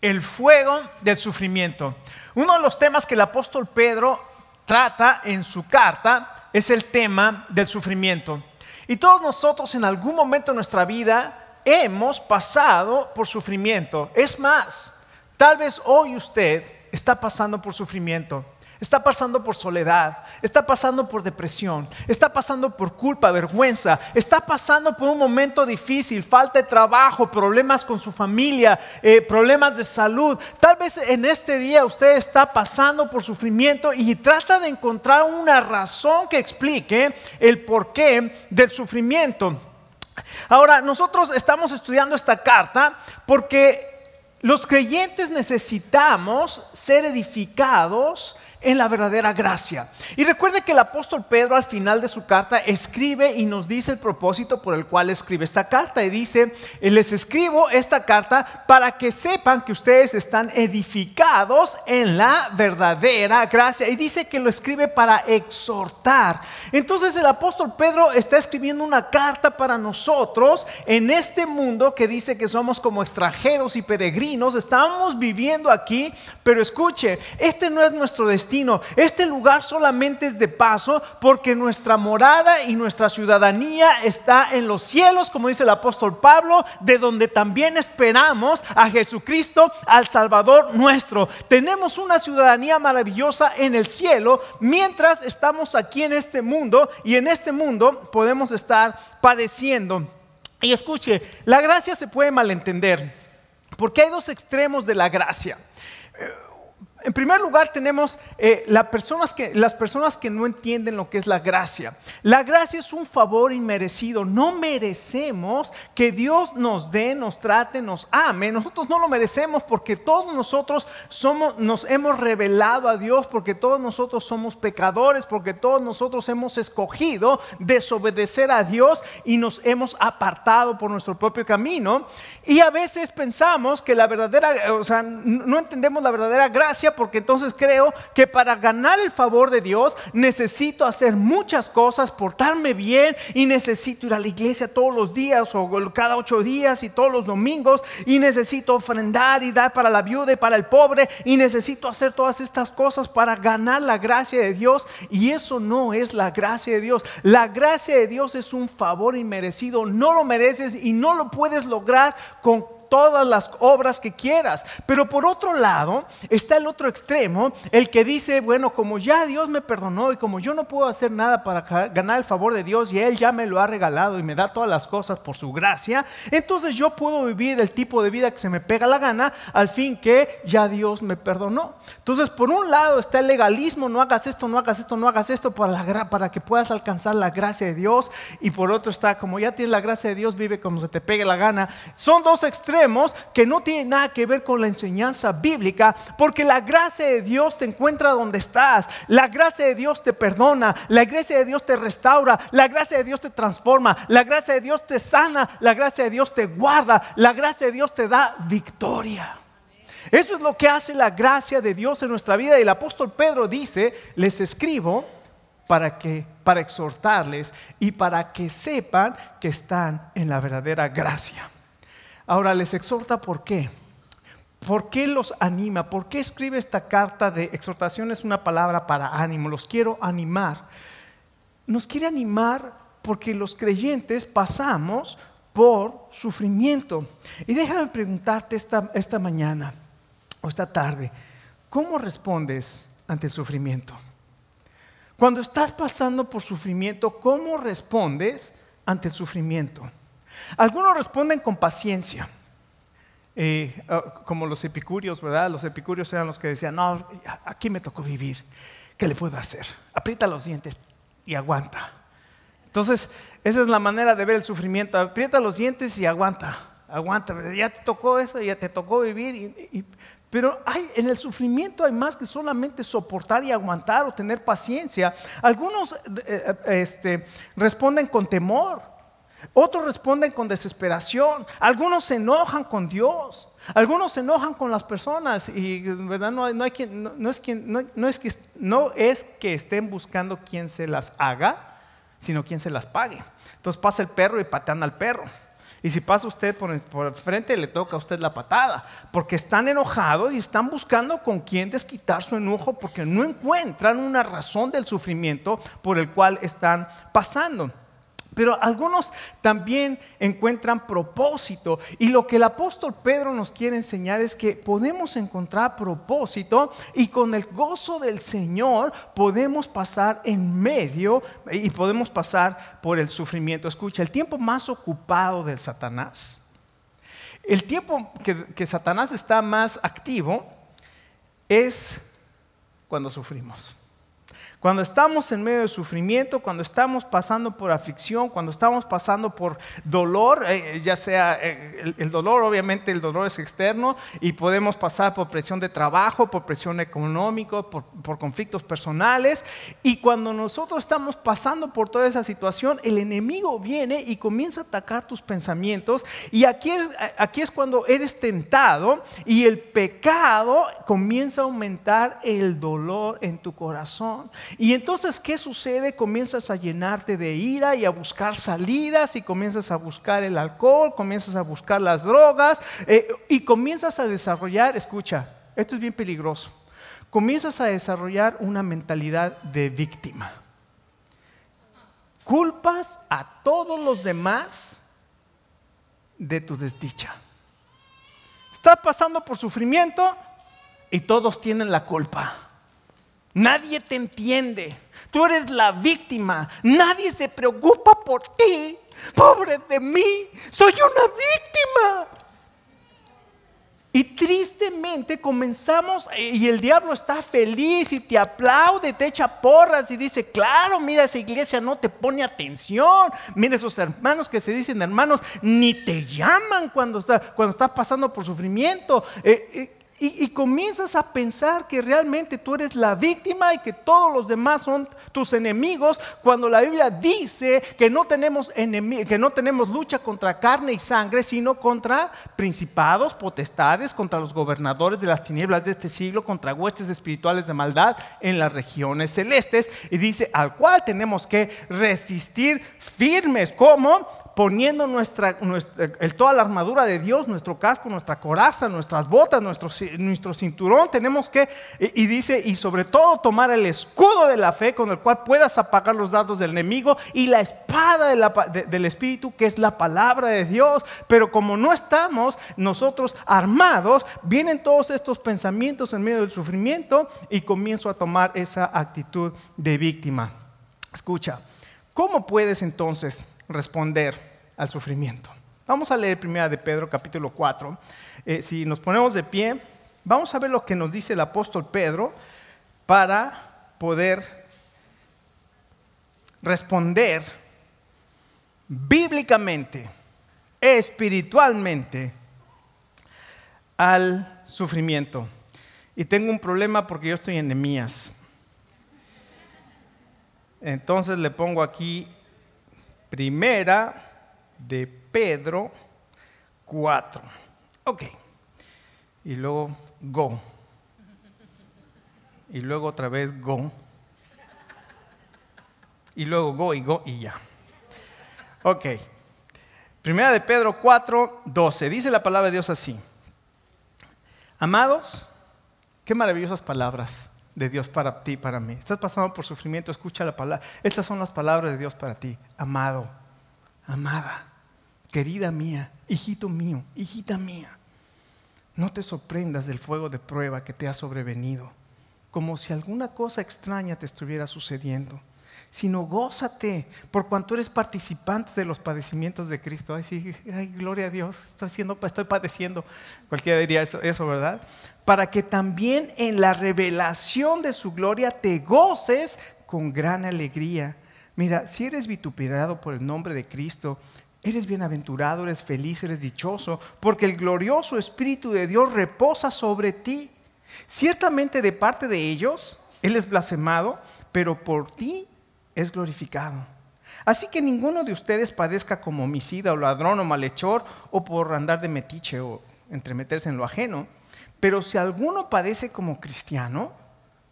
el fuego del sufrimiento. Uno de los temas que el apóstol Pedro trata en su carta es el tema del sufrimiento. Y todos nosotros en algún momento de nuestra vida hemos pasado por sufrimiento. Es más, tal vez hoy usted está pasando por sufrimiento está pasando por soledad, está pasando por depresión, está pasando por culpa, vergüenza, está pasando por un momento difícil, falta de trabajo, problemas con su familia, eh, problemas de salud. Tal vez en este día usted está pasando por sufrimiento y trata de encontrar una razón que explique el porqué del sufrimiento. Ahora, nosotros estamos estudiando esta carta porque los creyentes necesitamos ser edificados en la verdadera gracia. Y recuerde que el apóstol Pedro al final de su carta escribe y nos dice el propósito por el cual escribe esta carta. Y dice, les escribo esta carta para que sepan que ustedes están edificados en la verdadera gracia. Y dice que lo escribe para exhortar. Entonces el apóstol Pedro está escribiendo una carta para nosotros en este mundo que dice que somos como extranjeros y peregrinos. Estamos viviendo aquí, pero escuche, este no es nuestro destino este lugar solamente es de paso porque nuestra morada y nuestra ciudadanía está en los cielos, como dice el apóstol Pablo, de donde también esperamos a Jesucristo, al Salvador nuestro. Tenemos una ciudadanía maravillosa en el cielo mientras estamos aquí en este mundo y en este mundo podemos estar padeciendo. Y escuche, la gracia se puede malentender porque hay dos extremos de la gracia. En primer lugar tenemos eh, personas que, las personas que no entienden lo que es la gracia. La gracia es un favor inmerecido. No merecemos que Dios nos dé, nos trate, nos ame. Nosotros no lo merecemos porque todos nosotros somos, nos hemos revelado a Dios, porque todos nosotros somos pecadores, porque todos nosotros hemos escogido desobedecer a Dios y nos hemos apartado por nuestro propio camino. Y a veces pensamos que la verdadera, o sea, no entendemos la verdadera gracia porque entonces creo que para ganar el favor de Dios necesito hacer muchas cosas, portarme bien y necesito ir a la iglesia todos los días o cada ocho días y todos los domingos y necesito ofrendar y dar para la viuda y para el pobre y necesito hacer todas estas cosas para ganar la gracia de Dios y eso no es la gracia de Dios. La gracia de Dios es un favor inmerecido, no lo mereces y no lo puedes lograr con todas las obras que quieras. Pero por otro lado está el otro extremo, el que dice, bueno, como ya Dios me perdonó y como yo no puedo hacer nada para ganar el favor de Dios y Él ya me lo ha regalado y me da todas las cosas por su gracia, entonces yo puedo vivir el tipo de vida que se me pega la gana al fin que ya Dios me perdonó. Entonces, por un lado está el legalismo, no hagas esto, no hagas esto, no hagas esto para, para que puedas alcanzar la gracia de Dios. Y por otro está, como ya tienes la gracia de Dios, vive como se te pegue la gana. Son dos extremos que no tiene nada que ver con la enseñanza bíblica, porque la gracia de Dios te encuentra donde estás, la gracia de Dios te perdona, la gracia de Dios te restaura, la gracia de Dios te transforma, la gracia de Dios te sana, la gracia de Dios te guarda, la gracia de Dios te da victoria. Eso es lo que hace la gracia de Dios en nuestra vida. Y el apóstol Pedro dice, les escribo para que para exhortarles y para que sepan que están en la verdadera gracia. Ahora les exhorta por qué. ¿Por qué los anima? ¿Por qué escribe esta carta de exhortación? Es una palabra para ánimo. Los quiero animar. Nos quiere animar porque los creyentes pasamos por sufrimiento. Y déjame preguntarte esta, esta mañana o esta tarde, ¿cómo respondes ante el sufrimiento? Cuando estás pasando por sufrimiento, ¿cómo respondes ante el sufrimiento? Algunos responden con paciencia, eh, ah, como los epicúreos, ¿verdad? Los epicúreos eran los que decían, no, aquí me tocó vivir, ¿qué le puedo hacer? Aprieta los dientes y aguanta. Entonces, esa es la manera de ver el sufrimiento, aprieta los dientes y aguanta, aguanta, ya te tocó eso, ya te tocó vivir. pero en el sufrimiento hay más que solamente soportar y aguantar o tener paciencia. Algunos eh, eh, este, responden con temor otros responden con desesperación. Algunos se enojan con Dios. Algunos se enojan con las personas y verdad no, hay quien, no, es que, no es que estén buscando quien se las haga, sino quien se las pague. Entonces pasa el perro y patean al perro. Y si pasa usted por, por frente, le toca a usted la patada, porque están enojados y están buscando con quién desquitar su enojo, porque no encuentran una razón del sufrimiento por el cual están pasando pero algunos también encuentran propósito. Y lo que el apóstol Pedro nos quiere enseñar es que podemos encontrar propósito y con el gozo del Señor podemos pasar en medio y podemos pasar por el sufrimiento. Escucha, el tiempo más ocupado del Satanás, el tiempo que, que Satanás está más activo es cuando sufrimos. Cuando estamos en medio de sufrimiento, cuando estamos pasando por aflicción, cuando estamos pasando por dolor, eh, eh, ya sea eh, el, dolor, obviamente el dolor es externo y podemos pasar por presión de trabajo, por presión económica, por, conflictos personales. Y cuando nosotros estamos pasando por toda esa situación, el enemigo viene y comienza a atacar tus pensamientos. Y aquí aquí es cuando eres tentado y el pecado comienza a aumentar el dolor en tu corazón. Y entonces, ¿qué sucede? Comienzas a llenarte de ira y a buscar salidas y comienzas a buscar el alcohol, comienzas a buscar las drogas eh, y comienzas a desarrollar, escucha, esto es bien peligroso, comienzas a desarrollar una mentalidad de víctima. Culpas a todos los demás de tu desdicha. Estás pasando por sufrimiento y todos tienen la culpa Nadie te entiende. Tú eres la víctima. Nadie se preocupa por ti. Pobre de mí. Soy una víctima. Y tristemente comenzamos, eh, y el diablo está feliz y te aplaude, te echa porras y dice, claro, mira, esa iglesia no te pone atención, mira esos hermanos que se dicen hermanos, ni te llaman cuando estás cuando está pasando por sufrimiento. Eh, eh, y, comienzas a pensar que realmente tú eres la víctima y que todos los demás son tus enemigos, cuando la Biblia dice que no tenemos, que no tenemos lucha contra carne y sangre, sino contra principados, potestades, contra los gobernadores de las tinieblas de este siglo, contra huestes espirituales de maldad en las regiones celestes. Y dice, al cual tenemos que resistir firmes, como poniendo nuestra, toda la armadura de Dios, nuestro casco, nuestra coraza, nuestras botas, nuestro, cinturón, tenemos que, y, dice, y sobre todo tomar el escudo de la fe con el cual puedas apagar los datos del enemigo y la espada del Espíritu, que es la palabra de Dios. Pero como no estamos nosotros armados, vienen todos estos pensamientos en medio del sufrimiento y comienzo a tomar esa actitud de víctima. Escucha, ¿cómo puedes entonces responder al sufrimiento. Vamos a leer primera de Pedro capítulo 4. Eh, si nos ponemos de pie, vamos a ver lo que nos dice el apóstol Pedro para poder responder bíblicamente, espiritualmente, al sufrimiento. Y tengo un problema porque yo estoy en Entonces le pongo aquí primera de Pedro 4. Ok. Y luego go. Y luego otra vez go. Y luego go y go y ya. Ok. Primera de Pedro 4, 12. Dice la palabra de Dios así. Amados, qué maravillosas palabras de Dios para ti, para mí. Estás pasando por sufrimiento, escucha la palabra. Estas son las palabras de Dios para ti. Amado, amada querida mía, hijito mío, hijita mía, no te sorprendas del fuego de prueba que te ha sobrevenido, como si alguna cosa extraña te estuviera sucediendo, sino gózate por cuanto eres participante de los padecimientos de Cristo. Ay, sí, ay, gloria a Dios, estoy, estoy padeciendo. Cualquiera diría eso, eso, ¿verdad? Para que también en la revelación de su gloria te goces con gran alegría. Mira, si eres vituperado por el nombre de Cristo, Eres bienaventurado, eres feliz, eres dichoso, porque el glorioso Espíritu de Dios reposa sobre ti. Ciertamente de parte de ellos, Él es blasfemado, pero por ti es glorificado. Así que ninguno de ustedes padezca como homicida o ladrón o malhechor o por andar de metiche o entremeterse en lo ajeno. Pero si alguno padece como cristiano,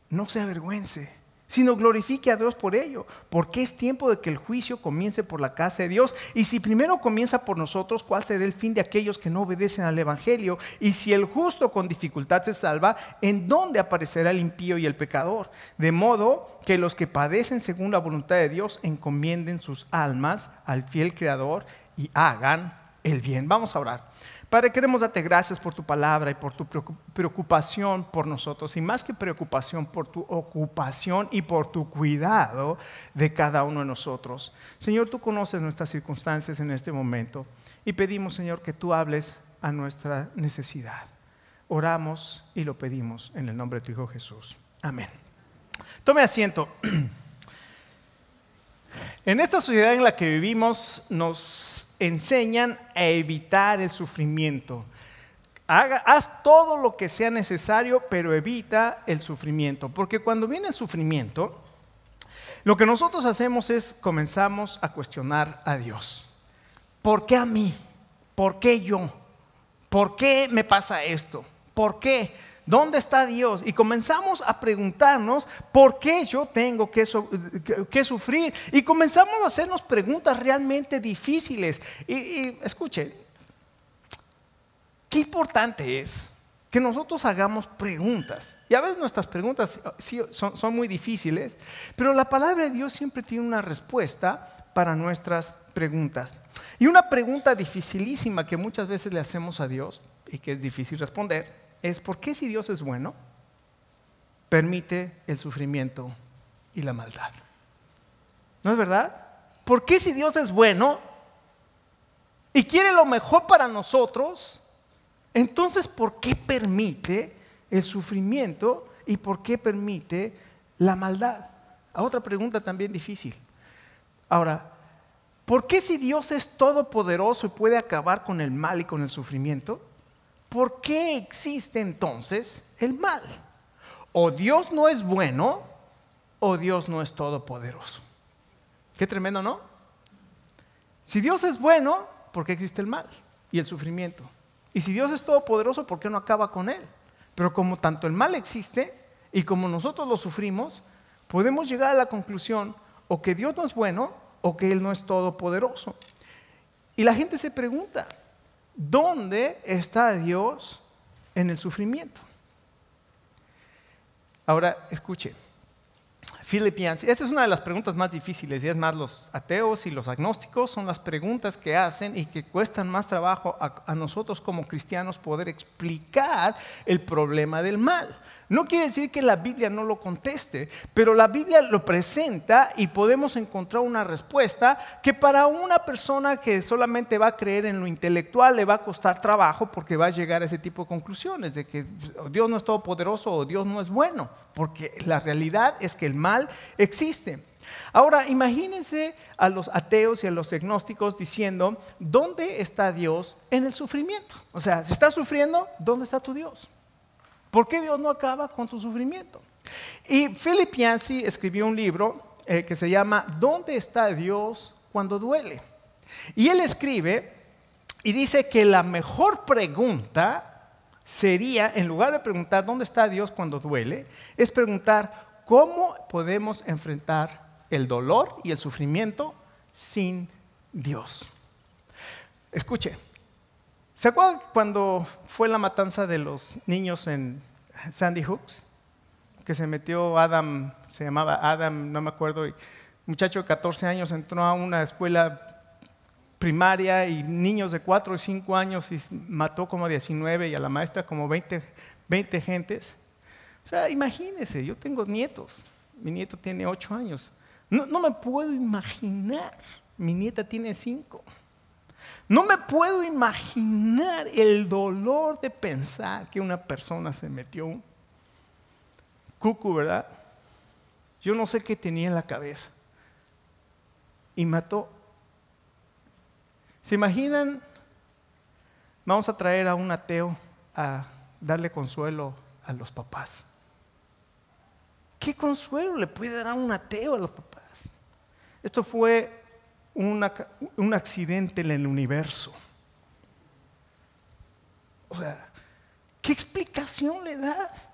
no se avergüence sino glorifique a Dios por ello, porque es tiempo de que el juicio comience por la casa de Dios. Y si primero comienza por nosotros, ¿cuál será el fin de aquellos que no obedecen al Evangelio? Y si el justo con dificultad se salva, ¿en dónde aparecerá el impío y el pecador? De modo que los que padecen según la voluntad de Dios encomienden sus almas al fiel Creador y hagan el bien. Vamos a orar. Padre, queremos darte gracias por tu palabra y por tu preocupación por nosotros, y más que preocupación, por tu ocupación y por tu cuidado de cada uno de nosotros. Señor, tú conoces nuestras circunstancias en este momento y pedimos, Señor, que tú hables a nuestra necesidad. Oramos y lo pedimos en el nombre de tu Hijo Jesús. Amén. Tome asiento. En esta sociedad en la que vivimos nos enseñan a evitar el sufrimiento. haz todo lo que sea necesario, pero evita el sufrimiento. Porque cuando viene el sufrimiento, lo que nosotros hacemos es comenzamos a cuestionar a Dios. ¿Por qué a mí? ¿Por qué yo? ¿Por qué me pasa esto? ¿Por qué? ¿Dónde está Dios? Y comenzamos a preguntarnos, ¿por qué yo tengo que, sufrir? Y comenzamos a hacernos preguntas realmente difíciles. Y, escuche, qué importante es que nosotros hagamos preguntas. Y a veces nuestras preguntas eh, son, son, muy difíciles, pero la palabra de Dios siempre tiene una respuesta para nuestras preguntas. Y una pregunta dificilísima que muchas veces le hacemos a Dios y que es difícil responder es por qué si Dios es bueno, permite el sufrimiento y la maldad. ¿No es verdad? ¿Por qué si Dios es bueno y quiere lo mejor para nosotros, entonces por qué permite el sufrimiento y por qué permite la maldad? A otra pregunta también difícil. Ahora, ¿por qué si Dios es todopoderoso y puede acabar con el mal y con el sufrimiento? ¿por qué existe entonces el mal? O Dios no es bueno o Dios no es todopoderoso. Qué tremendo, ¿no? Si Dios es bueno, ¿por qué existe el mal y el sufrimiento? Y si Dios es todopoderoso, ¿por qué no acaba con él? Pero como tanto el mal existe y como nosotros lo sufrimos, podemos llegar a la conclusión o que Dios no es bueno o que Él no es todopoderoso. Y la gente se pregunta, ¿Dónde está Dios en el sufrimiento? Ahora, escuche. Filipián. esta es una de las preguntas más difíciles, y es más, los ateos y los agnósticos son las preguntas que hacen y que cuestan más trabajo a nosotros como cristianos poder explicar el problema del mal. No quiere decir que la Biblia no lo conteste, pero la Biblia lo presenta y podemos encontrar una respuesta que para una persona que solamente va a creer en lo intelectual le va a costar trabajo porque va a llegar a ese tipo de conclusiones de que Dios no es todopoderoso o Dios no es bueno, porque la realidad es que el mal existe. Ahora, imagínense a los ateos y a los agnósticos diciendo, ¿dónde está Dios en el sufrimiento? O sea, si estás sufriendo, ¿dónde está tu Dios? ¿Por qué Dios no acaba con tu sufrimiento? Y Philip Yancey escribió un libro eh, que se llama ¿Dónde está Dios cuando duele? Y él escribe y dice que la mejor pregunta sería, en lugar de preguntar ¿dónde está Dios cuando duele?, es preguntar ¿cómo podemos enfrentar el dolor y el sufrimiento sin Dios? Escuche, ¿Se acuerdan cuando fue la matanza de los niños en Sandy Hooks? Que se metió Adam, se llamaba Adam, no me acuerdo, muchacho de 14 años entró a una escuela primaria y niños de 4 y 5 años y mató como 19 y a la maestra como 20, 20 gentes. O sea, imagínense, yo tengo nietos, mi nieto tiene 8 años. No, no me puedo imaginar, mi nieta tiene 5. No me puedo imaginar el dolor de pensar que una persona se metió un cucu, ¿verdad? Yo no sé qué tenía en la cabeza. Y mató. ¿Se imaginan? Vamos a traer a un ateo a darle consuelo a los papás. ¿Qué consuelo le puede dar a un ateo a los papás? Esto fue un accidente en el universo. O sea, ¿qué explicación le das?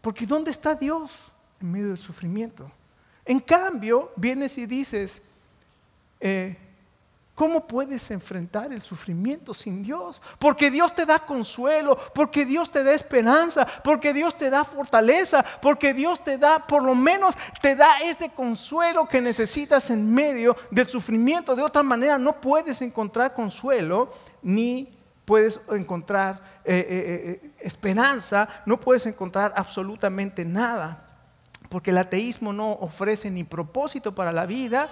Porque ¿dónde está Dios? En medio del sufrimiento. En cambio, vienes y dices, eh, ¿Cómo puedes enfrentar el sufrimiento sin Dios? Porque Dios te da consuelo, porque Dios te da esperanza, porque Dios te da fortaleza, porque Dios te da, por lo menos, te da ese consuelo que necesitas en medio del sufrimiento. De otra manera, no puedes encontrar consuelo ni puedes encontrar eh, eh, eh, esperanza, no puedes encontrar absolutamente nada, porque el ateísmo no ofrece ni propósito para la vida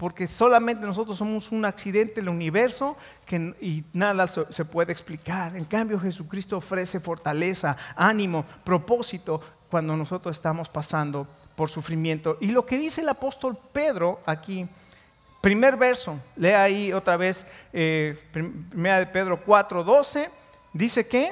porque solamente nosotros somos un accidente en el universo que, y nada se puede explicar. En cambio, Jesucristo ofrece fortaleza, ánimo, propósito cuando nosotros estamos pasando por sufrimiento. Y lo que dice el apóstol Pedro aquí, primer verso, lea ahí otra vez, eh, de Pedro 4, 12, dice que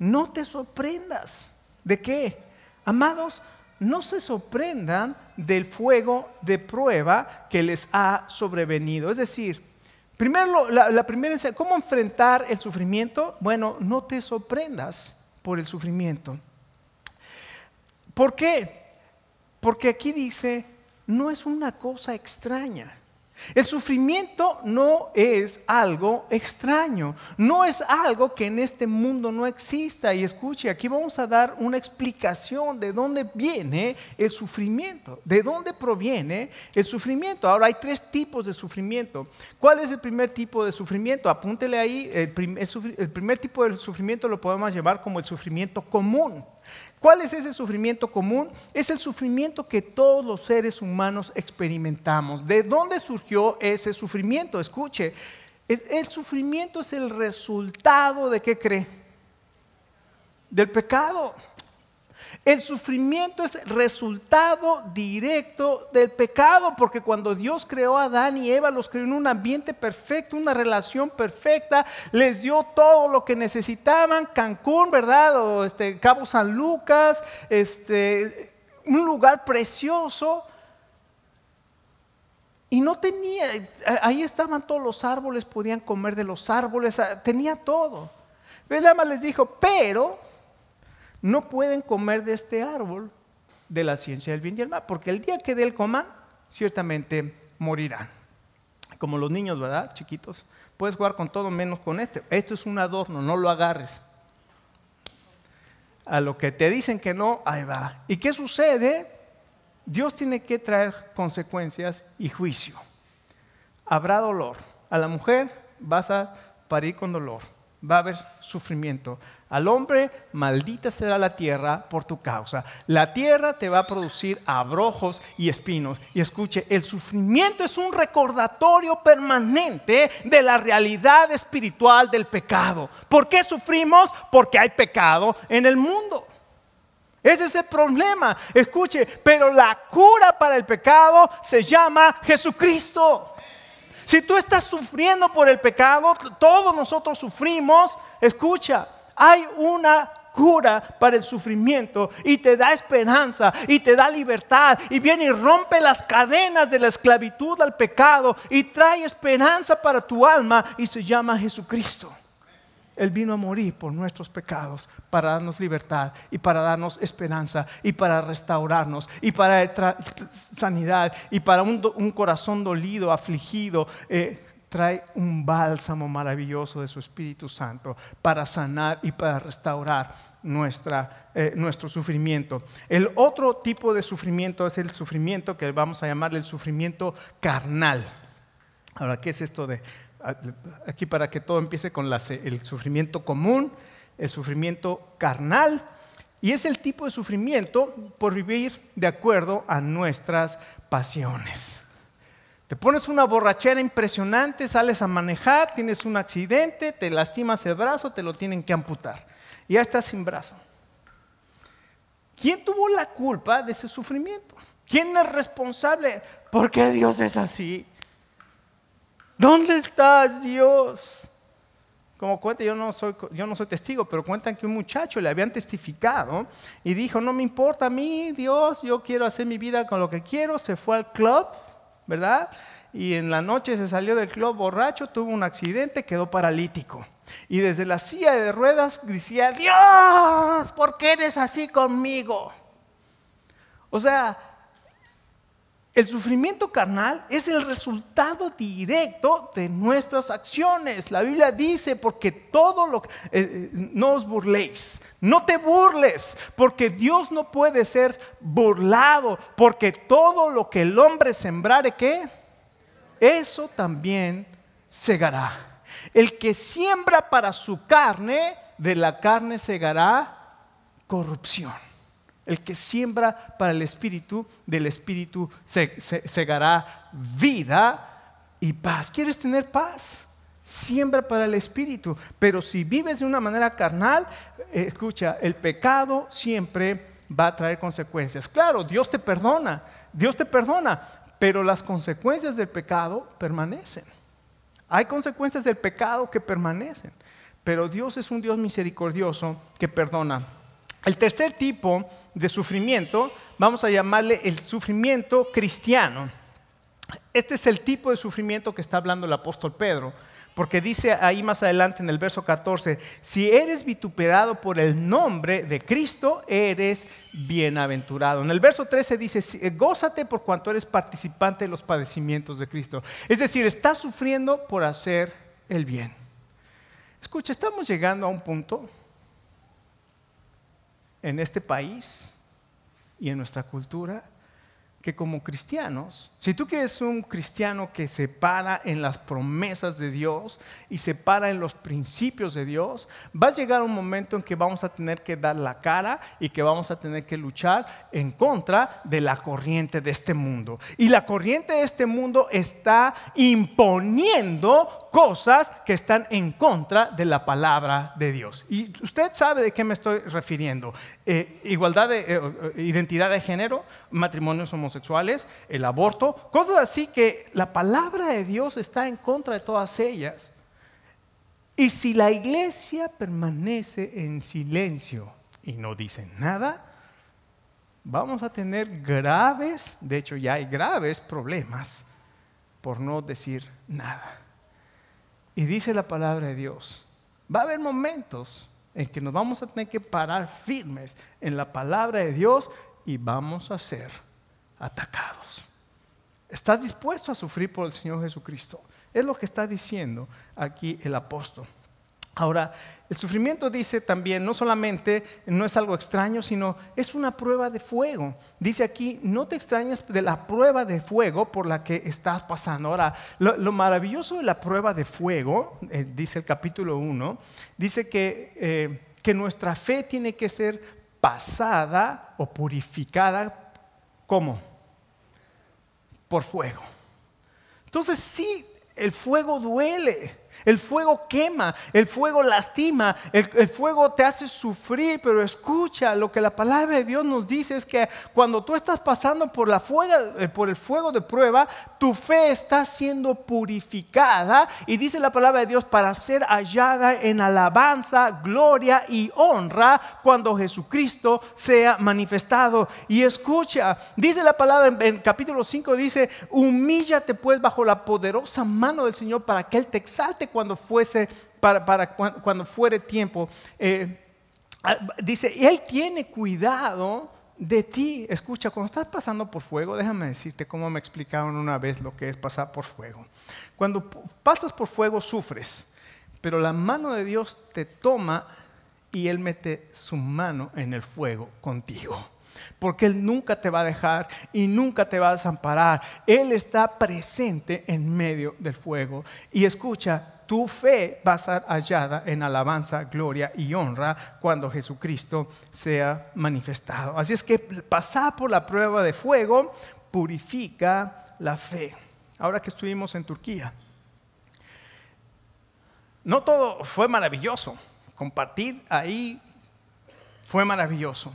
no te sorprendas. ¿De qué? Amados, no se sorprendan del fuego de prueba que les ha sobrevenido. Es decir, primero, la, primera es cómo enfrentar el sufrimiento. Bueno, no te sorprendas por el sufrimiento. ¿Por qué? Porque aquí dice, no es una cosa extraña. El sufrimiento no es algo extraño, no es algo que en este mundo no exista. Y escuche, aquí vamos a dar una explicación de dónde viene el sufrimiento, de dónde proviene el sufrimiento. Ahora hay tres tipos de sufrimiento. ¿Cuál es el primer tipo de sufrimiento? Apúntele ahí, el primer, tipo de sufrimiento lo podemos llamar como el sufrimiento común. ¿Cuál es ese sufrimiento común? Es el sufrimiento que todos los seres humanos experimentamos. ¿De dónde surgió ese sufrimiento? Escuche, el, sufrimiento es el resultado de qué cree? Del pecado. El sufrimiento es resultado directo del pecado, porque cuando Dios creó a Adán y Eva, los creó en un ambiente perfecto, una relación perfecta, les dio todo lo que necesitaban, Cancún, ¿verdad? O este, Cabo San Lucas, este, un lugar precioso. Y no tenía, ahí estaban todos los árboles, podían comer de los árboles, ah, tenía todo. El ama les dijo, pero no pueden comer de este árbol de la ciencia del bien y el mal, porque el día que dé el coman, ciertamente morirán. Como los niños, ¿verdad? Chiquitos. Puedes jugar con todo menos con este. Esto es un adorno, no lo agarres. A lo que te dicen que no, ahí va. ¿Y qué sucede? Dios tiene que traer consecuencias y juicio. Habrá dolor. A la mujer vas a parir con dolor va a haber sufrimiento. Al hombre, maldita será la tierra por tu causa. La tierra te va a producir abrojos y espinos. Y escuche, el sufrimiento es un recordatorio permanente de la realidad espiritual del pecado. ¿Por qué sufrimos? Porque hay pecado en el mundo. Ese es el problema. Escuche, pero la cura para el pecado se llama Jesucristo. Si tú estás sufriendo por el pecado, todos nosotros sufrimos, escucha, hay una cura para el sufrimiento y te da esperanza y te da libertad y viene y rompe las cadenas de la esclavitud al pecado y trae esperanza para tu alma y se llama Jesucristo. Él vino a morir por nuestros pecados para darnos libertad y para darnos esperanza y para restaurarnos y para sanidad y para un, corazón dolido, afligido. Eh, trae un bálsamo maravilloso de su Espíritu Santo para sanar y para restaurar nuestra, eh, nuestro sufrimiento. El otro tipo de sufrimiento es el sufrimiento que vamos a llamarle el sufrimiento carnal. Ahora, ¿qué es esto de aquí para que todo empiece con el sufrimiento común, el sufrimiento carnal, y es el tipo de sufrimiento por vivir de acuerdo a nuestras pasiones. Te pones una borrachera impresionante, sales a manejar, tienes un accidente, te lastimas el brazo, te lo tienen que amputar. Y ya estás sin brazo. ¿Quién tuvo la culpa de ese sufrimiento? ¿Quién es responsable? ¿Por qué Dios es así? ¿Dónde estás, Dios? Como cuenta, yo no, soy, yo no soy testigo, pero cuentan que un muchacho le habían testificado y dijo, no me importa a mí, Dios, yo quiero hacer mi vida con lo que quiero. Se fue al club, ¿verdad? Y en la noche se salió del club borracho, tuvo un accidente, quedó paralítico. Y desde la silla de ruedas decía, Dios, ¿por qué eres así conmigo? O sea, el sufrimiento carnal es el resultado directo de nuestras acciones. La Biblia dice, porque todo lo que... Eh, eh, no os burléis, no te burles, porque Dios no puede ser burlado, porque todo lo que el hombre sembrare, ¿qué? Eso también segará. El que siembra para su carne, de la carne segará corrupción. El que siembra para el espíritu, del espíritu se segará vida y paz. ¿Quieres tener paz? Siembra para el espíritu. Pero si vives de una manera carnal, eh, escucha, el pecado siempre va a traer consecuencias. Claro, Dios te perdona, Dios te perdona, pero las consecuencias del pecado permanecen. Hay consecuencias del pecado que permanecen, pero Dios es un Dios misericordioso que perdona el tercer tipo de sufrimiento vamos a llamarle el sufrimiento cristiano. Este es el tipo de sufrimiento que está hablando el apóstol Pedro, porque dice ahí más adelante en el verso 14, si eres vituperado por el nombre de Cristo, eres bienaventurado. En el verso 13 dice, eh, gózate por cuanto eres participante de los padecimientos de Cristo. Es decir, estás sufriendo por hacer el bien. Escucha, estamos llegando a un punto en este país y en nuestra cultura que como cristianos, si tú quieres un cristiano que se para en las promesas de Dios y se para en los principios de Dios, va a llegar un momento en que vamos a tener que dar la cara y que vamos a tener que luchar en contra de la corriente de este mundo. Y la corriente de este mundo está imponiendo cosas que están en contra de la palabra de Dios. Y usted sabe de qué me estoy refiriendo. Eh, igualdad de eh, eh, identidad de género, matrimonios homosexuales, el aborto, cosas así que la palabra de Dios está en contra de todas ellas. Y si la iglesia permanece en silencio y no dice nada, vamos a tener graves, de hecho ya hay graves problemas por no decir nada. Y dice la palabra de Dios, va a haber momentos en que nos vamos a tener que parar firmes en la palabra de Dios y vamos a ser atacados. ¿Estás dispuesto a sufrir por el Señor Jesucristo? Es lo que está diciendo aquí el apóstol. Ahora, el sufrimiento dice también, no solamente no es algo extraño, sino es una prueba de fuego. Dice aquí, no te extrañes de la prueba de fuego por la que estás pasando. Ahora, lo, maravilloso de la prueba de fuego, eh, dice el capítulo 1, dice que, eh, que nuestra fe tiene que ser pasada o purificada, ¿cómo? Por fuego. Entonces sí, el fuego duele el fuego quema, el fuego lastima, el, fuego te hace sufrir, pero escucha, lo que la palabra de Dios nos dice es que cuando tú estás pasando por, la eh, por el fuego de prueba, tu fe está siendo purificada y dice la palabra de Dios para ser hallada en alabanza, gloria y honra cuando Jesucristo sea manifestado. Y escucha, dice la palabra en, en capítulo 5, dice, humíllate pues bajo la poderosa mano del Señor para que Él te exalte cuando fuese, para, para cuando fuere tiempo. Eh, ah, dice y Él tiene cuidado de ti. Escucha, cuando estás pasando por fuego, déjame decirte cómo me explicaron una vez lo que es pasar por fuego. Cuando pasas por fuego sufres, pero la mano de Dios te toma y Él mete su mano en el fuego contigo. Porque Él nunca te va a dejar y nunca te va a desamparar. Él está presente en medio del fuego. Y escucha, tu fe va a ser hallada en alabanza, gloria y honra cuando Jesucristo sea manifestado. Así es que pasar por la prueba de fuego purifica la fe. Ahora que estuvimos en Turquía, no todo fue maravilloso. Compartir ahí fue maravilloso.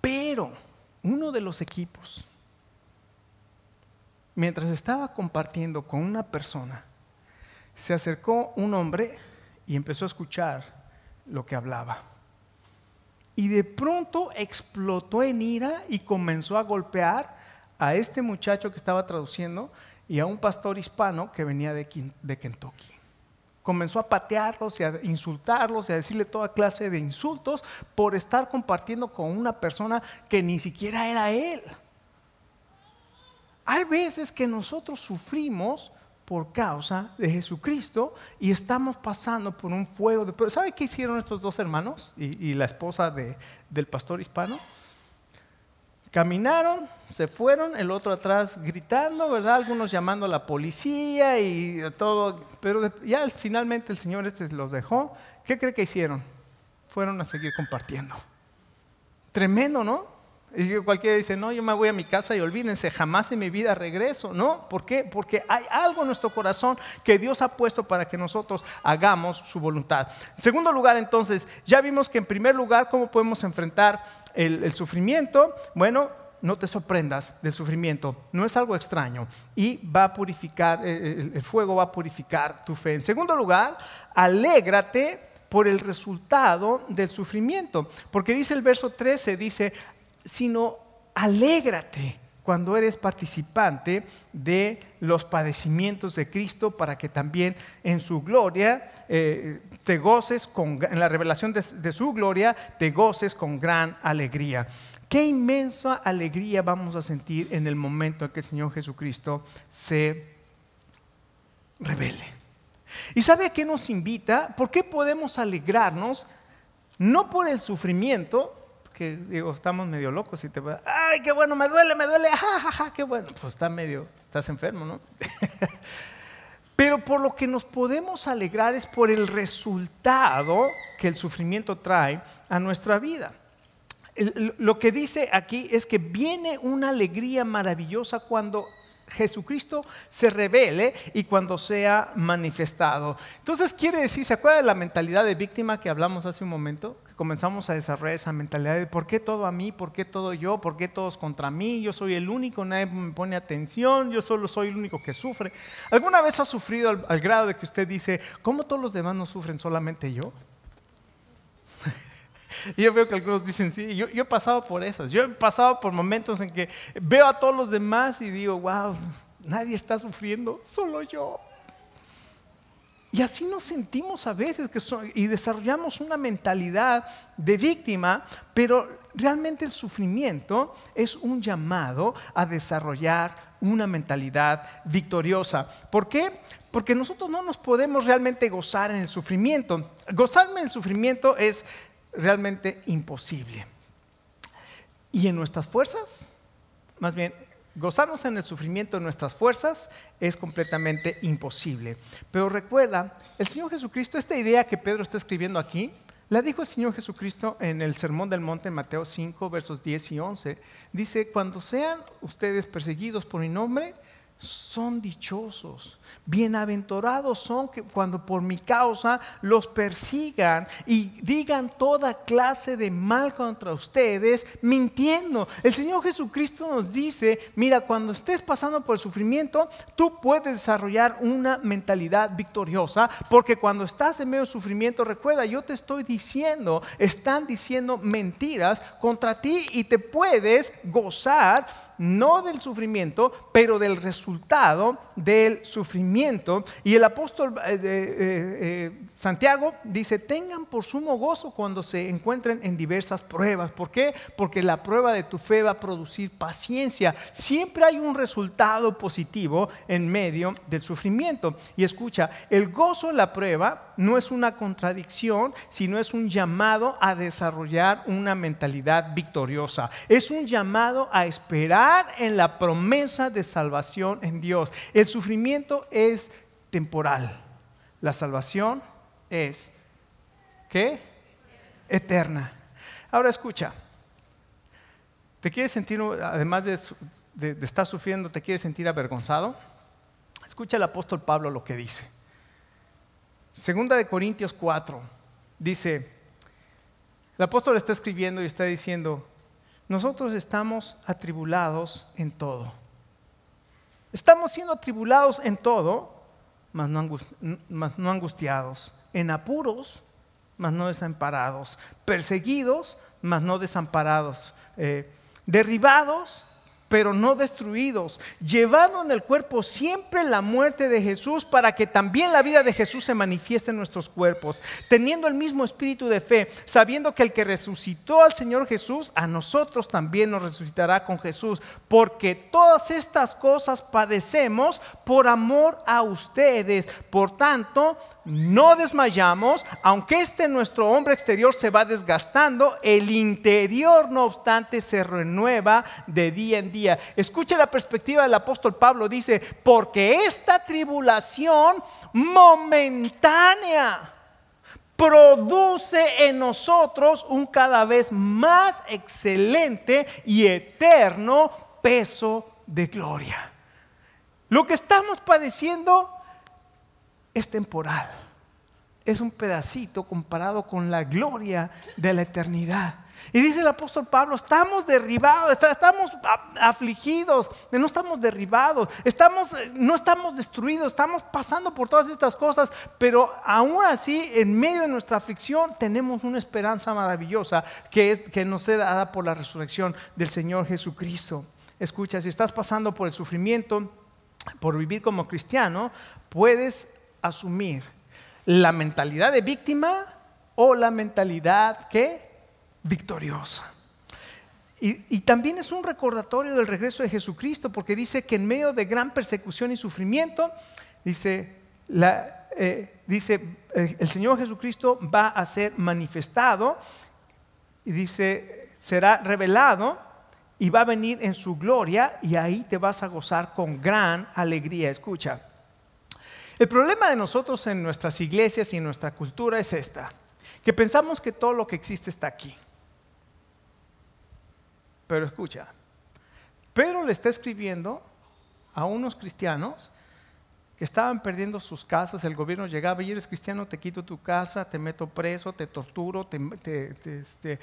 Pero uno de los equipos, mientras estaba compartiendo con una persona, se acercó un hombre y empezó a escuchar lo que hablaba. Y de pronto explotó en ira y comenzó a golpear a este muchacho que estaba traduciendo y a un pastor hispano que venía de, Kentucky. Comenzó a patearlos y a insultarlos y a decirle toda clase de insultos por estar compartiendo con una persona que ni siquiera era él. Hay veces que nosotros sufrimos por causa de Jesucristo y estamos pasando por un fuego de ¿Sabe qué hicieron estos dos hermanos y, la esposa del pastor hispano? Caminaron, se fueron, el otro atrás gritando, ¿verdad? Algunos llamando a la policía y todo, pero ya finalmente el Señor este los dejó. ¿Qué cree que hicieron? Fueron a seguir compartiendo. Tremendo, ¿no? Y cualquiera dice, no, yo me voy a mi casa y olvídense, jamás en mi vida regreso. No, ¿por qué? Porque hay algo en nuestro corazón que Dios ha puesto para que nosotros hagamos su voluntad. En segundo lugar, entonces, ya vimos que en primer lugar, ¿cómo podemos enfrentar el, sufrimiento? Bueno, no te sorprendas del sufrimiento, no es algo extraño y va a purificar, eh, eh, el fuego va a purificar tu fe. En segundo lugar, alégrate por el resultado del sufrimiento. Porque dice el verso 13, dice, sino alégrate cuando eres participante de los padecimientos de Cristo para que también en su gloria eh, te goces con, en la revelación de, de su gloria te goces con gran alegría. Qué inmensa alegría vamos a sentir en el momento en que el Señor Jesucristo se revele. ¿Y sabe a qué nos invita? ¿Por qué podemos alegrarnos? No por el sufrimiento, que digo, estamos medio locos y te ay, qué bueno, me duele, me duele, jajaja, ja, qué bueno, pues está medio, estás enfermo, ¿no? Pero por lo que nos podemos alegrar es por el resultado que el sufrimiento trae a nuestra vida. Lo que dice aquí es que viene una alegría maravillosa cuando Jesucristo se revele y cuando sea manifestado. Entonces quiere decir, ¿se acuerda de la mentalidad de víctima que hablamos hace un momento? Que comenzamos a desarrollar esa mentalidad de ¿por qué todo a mí? ¿Por qué todo yo? ¿Por qué todos contra mí? Yo soy el único, nadie me pone atención, yo solo soy el único que sufre. ¿Alguna vez ha sufrido al, al grado de que usted dice, ¿cómo todos los demás no sufren solamente yo? yo veo que algunos dicen, sí, yo, he pasado por esas. Yo he pasado por momentos en que veo a todos los demás y digo, wow, nadie está sufriendo, solo yo. Y así nos sentimos a veces que y desarrollamos una mentalidad de víctima, pero realmente el sufrimiento es un llamado a desarrollar una mentalidad victoriosa. ¿Por qué? Porque nosotros no nos podemos realmente gozar en el sufrimiento. Gozarme en el sufrimiento es realmente imposible. Y en nuestras fuerzas, más bien, gozarnos en el sufrimiento de nuestras fuerzas es completamente imposible. Pero recuerda, el Señor Jesucristo, esta idea que Pedro está escribiendo aquí, la dijo el Señor Jesucristo en el Sermón del Monte, en Mateo 5, versos 10 y 11. Dice, cuando sean ustedes perseguidos por mi nombre, son dichosos. Bienaventurados son que cuando por mi causa los persigan y digan toda clase de mal contra ustedes, mintiendo. El Señor Jesucristo nos dice, mira, cuando estés pasando por el sufrimiento, tú puedes desarrollar una mentalidad victoriosa, porque cuando estás en medio de sufrimiento, recuerda, yo te estoy diciendo, están diciendo mentiras contra ti y te puedes gozar no del sufrimiento, pero del resultado del sufrimiento. Y el apóstol eh, eh, eh, Santiago dice, tengan por sumo gozo cuando se encuentren en diversas pruebas. ¿Por qué? Porque la prueba de tu fe va a producir paciencia. Siempre hay un resultado positivo en medio del sufrimiento. Y escucha, el gozo en la prueba no es una contradicción, sino es un llamado a desarrollar una mentalidad victoriosa. Es un llamado a esperar en la promesa de salvación en Dios. El sufrimiento es temporal. La salvación es, ¿qué? Eterna. Ahora escucha, ¿te quieres sentir, además de, de estar sufriendo, te quieres sentir avergonzado? Escucha el apóstol Pablo lo que dice. Segunda de Corintios 4 dice, el apóstol está escribiendo y está diciendo, nosotros estamos atribulados en todo. Estamos siendo atribulados en todo, mas no, angustiados, en apuros, mas no desamparados, perseguidos, mas no desamparados, eh, derribados, pero no destruidos, llevando en el cuerpo siempre la muerte de Jesús para que también la vida de Jesús se manifieste en nuestros cuerpos, teniendo el mismo espíritu de fe, sabiendo que el que resucitó al Señor Jesús, a nosotros también nos resucitará con Jesús, porque todas estas cosas padecemos por amor a ustedes. Por tanto, no desmayamos, aunque este nuestro hombre exterior se va desgastando, el interior no obstante se renueva de día en día. Escuche la perspectiva del apóstol Pablo, dice, porque esta tribulación momentánea produce en nosotros un cada vez más excelente y eterno peso de gloria. Lo que estamos padeciendo es temporal, es un pedacito comparado con la gloria de la eternidad. Y dice el apóstol Pablo, estamos derribados, estamos afligidos, no estamos derribados, estamos, eh, no estamos destruidos, estamos pasando por todas estas cosas, pero aún así, en medio de nuestra aflicción, tenemos una esperanza maravillosa que, es, que nos es dada por la resurrección del Señor Jesucristo. Escucha, si estás pasando por el sufrimiento, por vivir como cristiano, puedes asumir la mentalidad de víctima o la mentalidad que victoriosa. Y, también es un recordatorio del regreso de Jesucristo, porque dice que en medio de gran persecución y sufrimiento, dice, eh, dice eh, el Señor Jesucristo va a ser manifestado y dice, será revelado y va a venir en su gloria y ahí te vas a gozar con gran alegría. Escucha, el problema de nosotros en nuestras iglesias y en nuestra cultura es esta, que pensamos que todo lo que existe está aquí. Pero escucha, Pedro le está escribiendo a unos cristianos estaban perdiendo sus casas, el gobierno llegaba y eres cristiano, te quito tu casa, te meto preso, te torturo, te, te, este,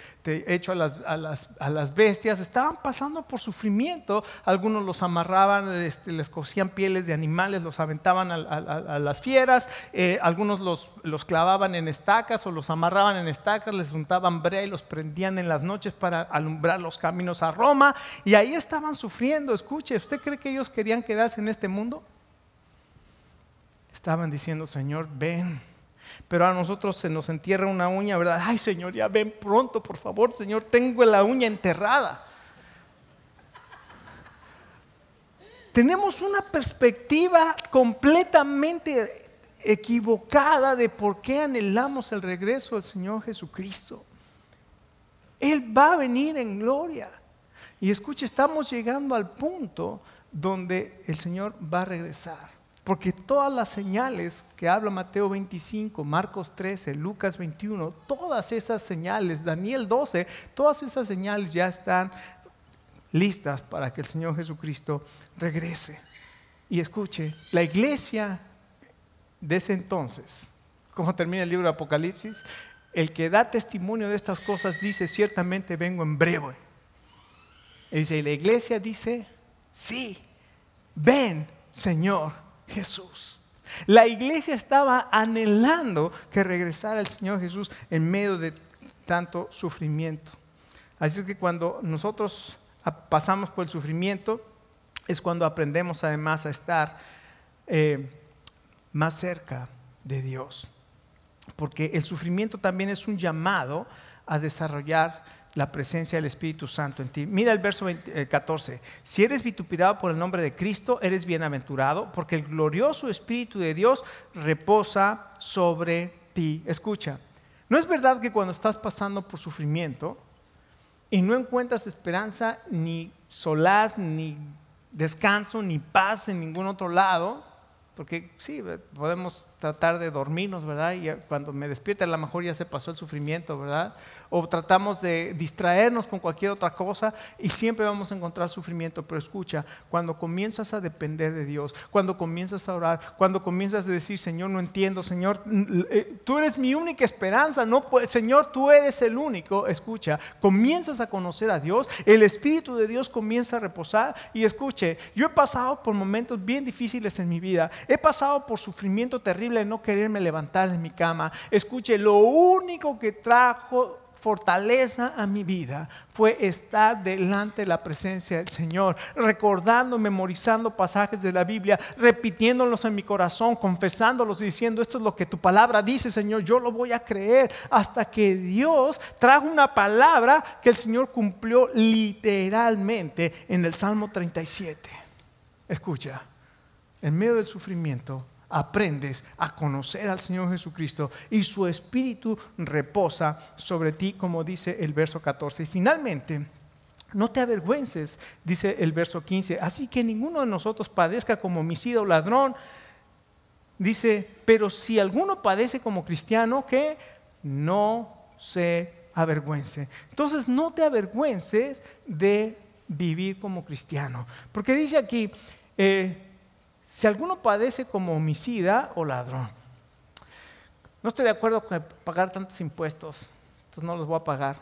echo a las, bestias. Estaban pasando por sufrimiento, algunos los amarraban, este, les cosían pieles de animales, los aventaban a, las fieras, eh, algunos los, los, clavaban en estacas o los amarraban en estacas, les untaban brea y los prendían en las noches para alumbrar los caminos a Roma. Y ahí estaban sufriendo, escuche, ¿usted cree que ellos querían quedarse en este mundo? estaban diciendo, Señor, ven. Pero a nosotros se nos entierra una uña, ¿verdad? Ay, Señor, ya ven pronto, por favor, Señor, tengo la uña enterrada. Tenemos una perspectiva completamente equivocada de por qué anhelamos el regreso del Señor Jesucristo. Él va a venir en gloria. Y escuche, estamos llegando al punto donde el Señor va a regresar. Porque todas las señales que habla Mateo 25, Marcos 13, Lucas 21, todas esas señales, Daniel 12, todas esas señales ya están listas para que el Señor Jesucristo regrese. Y escuche, la iglesia de ese entonces, como termina el libro de Apocalipsis, el que da testimonio de estas cosas dice, ciertamente vengo en breve. Y dice, y la iglesia dice, sí, ven, Señor Jesús. La iglesia estaba anhelando que regresara el Señor Jesús en medio de tanto sufrimiento. Así que cuando nosotros pasamos por el sufrimiento, es cuando aprendemos además a estar eh, más cerca de Dios. Porque el sufrimiento también es un llamado a desarrollar la presencia del Espíritu Santo en ti. Mira el verso 14. Eh, si eres vituperado por el nombre de Cristo, eres bienaventurado, porque el glorioso Espíritu de Dios reposa sobre ti. Escucha, ¿no es verdad que cuando estás pasando por sufrimiento y no encuentras esperanza ni solaz, ni descanso, ni paz en ningún otro lado? Porque sí, podemos tratar de dormirnos, ¿verdad? Y cuando me despierte a lo mejor ya se pasó el sufrimiento, ¿verdad? O tratamos de distraernos con cualquier otra cosa y siempre vamos a encontrar sufrimiento. Pero escucha, cuando comienzas a depender de Dios, cuando comienzas a orar, cuando comienzas a decir, Señor, no entiendo, Señor, eh, tú eres mi única esperanza, no pues, Señor, tú eres el único. Escucha, comienzas a conocer a Dios, el Espíritu de Dios comienza a reposar y escuche, yo he pasado por momentos bien difíciles en mi vida, he pasado por sufrimiento terrible no quererme levantar de mi cama. Escuche, lo único que trajo fortaleza a mi vida fue estar delante de la presencia del Señor, recordando, memorizando pasajes de la Biblia, repitiéndolos en mi corazón, confesándolos y diciendo, esto es lo que tu palabra dice, Señor, yo lo voy a creer, hasta que Dios trajo una palabra que el Señor cumplió literalmente en el Salmo 37. Escucha, en medio del sufrimiento, aprendes a conocer al Señor Jesucristo y su espíritu reposa sobre ti, como dice el verso 14. Y finalmente, no te avergüences, dice el verso 15, así que ninguno de nosotros padezca como homicida o ladrón. Dice, pero si alguno padece como cristiano, que no se avergüence. Entonces, no te avergüences de vivir como cristiano. Porque dice aquí, eh, si alguno padece como homicida o ladrón. No estoy de acuerdo con pagar tantos impuestos, entonces no los voy a pagar.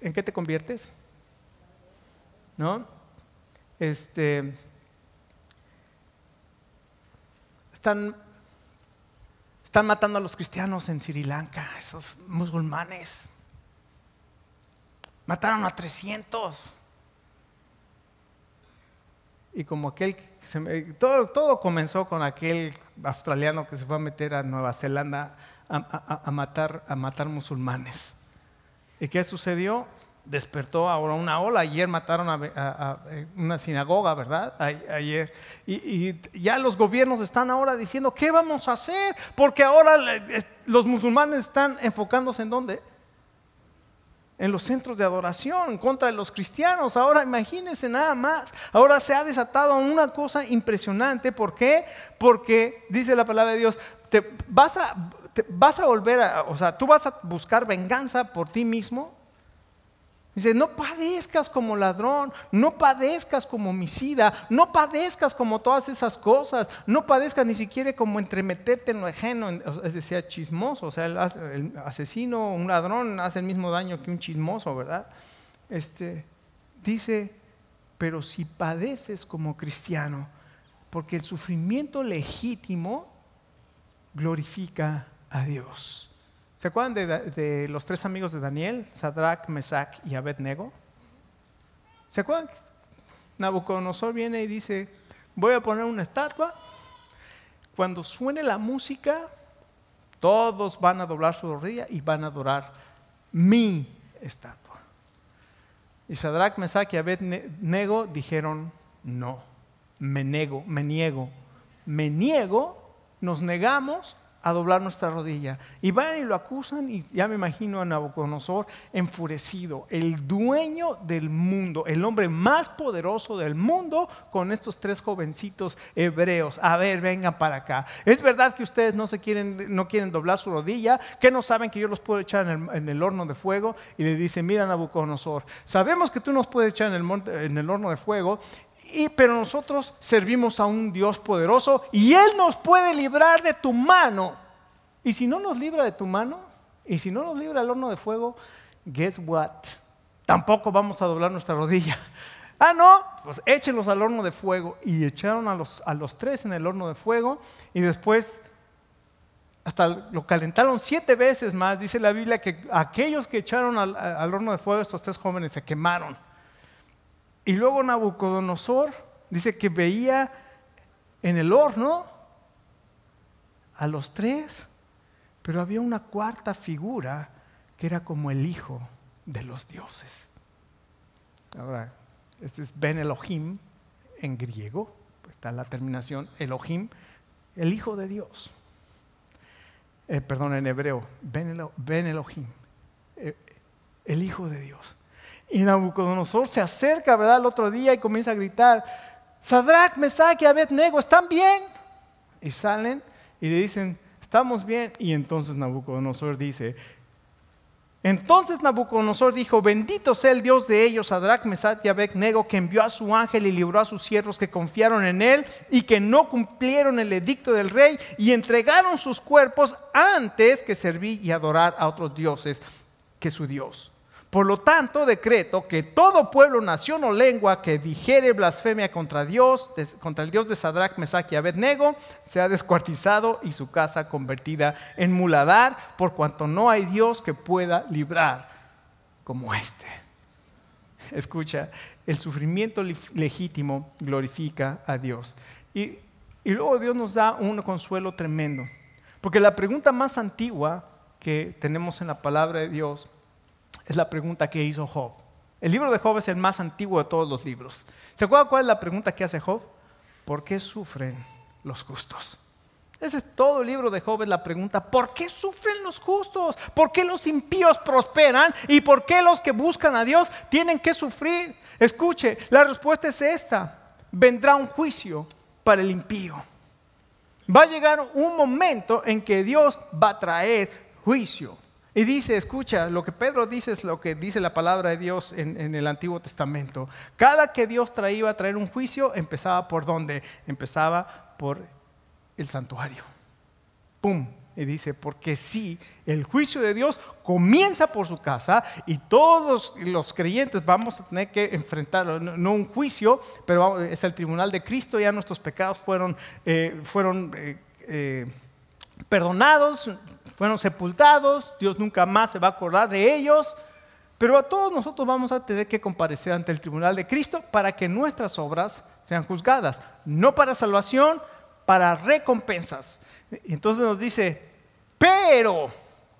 ¿En qué te conviertes? ¿No? Este, están, están matando a los cristianos en Sri Lanka, esos musulmanes. Mataron a 300. Y como aquel todo, todo comenzó con aquel australiano que se fue a meter a Nueva Zelanda a, matar, a matar musulmanes. ¿Y qué sucedió? Despertó ahora una ola. Ayer mataron a, eh, una sinagoga, ¿verdad? ayer. y, ya los gobiernos están ahora diciendo, ¿qué vamos a hacer? Porque ahora los musulmanes están enfocándose en dónde? en los centros de adoración contra los cristianos. Ahora imagínense nada más. Ahora se ha desatado una cosa impresionante. ¿Por qué? Porque dice la palabra de Dios, te vas a, vas a volver a, o sea, tú vas a buscar venganza por ti mismo Dice, no padezcas como ladrón, no padezcas como homicida, no padezcas como todas esas cosas, no padezcas ni siquiera como entremeterte en lo ajeno, es decir, chismoso, o sea, el, asesino asesino, un ladrón hace el mismo daño que un chismoso, ¿verdad? Este, dice, pero si padeces como cristiano, porque el sufrimiento legítimo glorifica a Dios. ¿Se acuerdan de, los tres amigos de Daniel? Sadrach, Mesach y Abednego. ¿Se acuerdan? Nabucodonosor viene y dice, voy a poner una estatua. Cuando suene la música, todos van a doblar su rodilla y van a adorar mi estatua. Y Sadrach, Mesach y Abednego dijeron, no, me niego, me niego, me niego, nos negamos a doblar nuestra rodilla. Y van y lo acusan y ya me imagino a Nabucodonosor enfurecido, el dueño del mundo, el hombre más poderoso del mundo con estos tres jovencitos hebreos. A ver, vengan para acá. Es verdad que ustedes no se quieren, no quieren doblar su rodilla, que no saben que yo los puedo echar en el, horno de fuego. Y le dice, mira Nabucodonosor, sabemos que tú nos puedes echar en el, monte, en el horno de fuego y, pero nosotros servimos a un Dios poderoso y Él nos puede librar de tu mano. Y si no nos libra de tu mano, y si no nos libra el horno de fuego, guess what? Tampoco vamos a doblar nuestra rodilla. Ah, no, pues échenlos al horno de fuego. Y echaron a los, tres en el horno de fuego y después hasta lo calentaron siete veces más. Dice la Biblia que aquellos que echaron al horno de fuego, estos tres jóvenes, se quemaron. Y luego Nabucodonosor dice que veía en el horno a los tres, pero había una cuarta figura que era como el hijo de los dioses. Ahora, este es Ben Elohim en griego, pues está la terminación Elohim, el hijo de Dios. Eh, perdón, en hebreo, Ben, Elohim, eh, el hijo de Dios. Y Nabucodonosor se acerca, ¿verdad?, al otro día y comienza a gritar, Sadrach, Mesach y Abednego, ¿están bien? Y salen y le dicen, estamos bien. Y entonces Nabucodonosor dice, entonces Nabucodonosor dijo, bendito sea el Dios de ellos, Sadrach, Mesach y Abednego, que envió a su ángel y libró a sus siervos que confiaron en él y que no cumplieron el edicto del rey y entregaron sus cuerpos antes que servir y adorar a otros dioses que su Dios. Por lo tanto, decreto que todo pueblo, nación o lengua que dijere blasfemia contra Dios, contra el Dios de Sadrach, Mesach y Abednego, sea descuartizado y su casa convertida en muladar, por cuanto no hay Dios que pueda librar como este. Escucha, el sufrimiento legítimo glorifica a Dios. y luego Dios nos da un consuelo tremendo, porque la pregunta más antigua que tenemos en la palabra de Dios es la pregunta que hizo Job. El libro de Job es el más antiguo de todos los libros. ¿Se acuerdan cuál es la pregunta que hace Job? ¿Por qué sufren los justos? Ese es todo el libro de Job, es la pregunta, ¿por qué sufren los justos? ¿Por qué los impíos prosperan? ¿Y por qué los que buscan a Dios tienen que sufrir? Escuche, la respuesta es esta. Vendrá un juicio para el impío. Va a llegar un momento en que Dios va a traer juicio y dice, escucha, lo que Pedro dice es lo que dice la palabra de Dios en, el Antiguo Testamento. Cada que Dios traía a traer un juicio, empezaba por dónde? Empezaba por el santuario. ¡Pum! Y dice, porque si el juicio de Dios comienza por su casa y todos los creyentes vamos a tener que enfrentar no, un juicio, pero es el tribunal de Cristo, ya nuestros pecados fueron, eh, fueron eh, eh, perdonados, fueron sepultados, Dios nunca más se va a acordar de ellos, pero a todos nosotros vamos a tener que comparecer ante el tribunal de Cristo para que nuestras obras sean juzgadas, no para salvación, para recompensas. Entonces nos dice, pero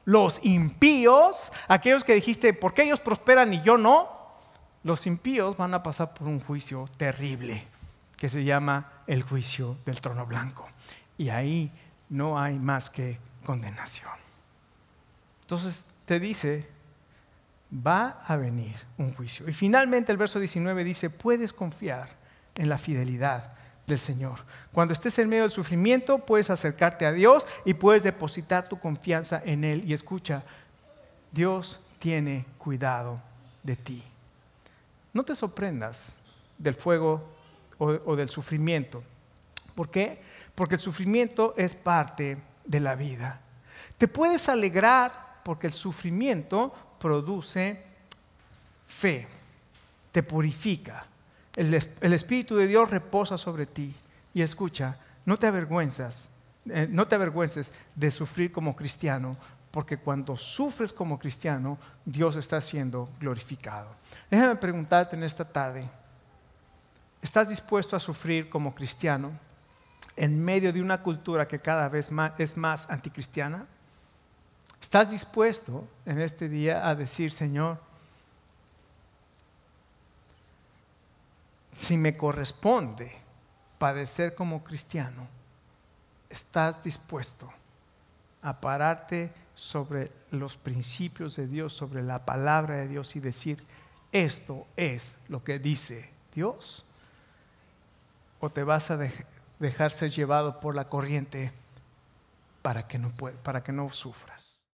los impíos, aquellos que dijiste, porque ellos prosperan y yo no? Los impíos van a pasar por un juicio terrible que se llama el juicio del trono blanco. Y ahí no hay más que condenación. Entonces te dice, va a venir un juicio. Y finalmente el verso 19 dice, puedes confiar en la fidelidad del Señor. Cuando estés en medio del sufrimiento, puedes acercarte a Dios y puedes depositar tu confianza en Él. Y escucha, Dios tiene cuidado de ti. No te sorprendas del fuego o, del sufrimiento. ¿Por qué? Porque el sufrimiento es parte de la vida. Te puedes alegrar porque el sufrimiento produce fe, te purifica. El, Espíritu de Dios reposa sobre ti. Y escucha, no te avergüenzas, eh, no te avergüences de sufrir como cristiano, porque cuando sufres como cristiano, Dios está siendo glorificado. Déjame preguntarte en esta tarde, ¿estás dispuesto a sufrir como cristiano? en medio de una cultura que cada vez más, es más anticristiana? ¿Estás dispuesto en este día a decir, Señor, si me corresponde padecer como cristiano, estás dispuesto a pararte sobre los principios de Dios, sobre la palabra de Dios y decir, esto es lo que dice Dios? ¿O te vas a dejar? dejarse llevado por la corriente para que no, para que no sufras.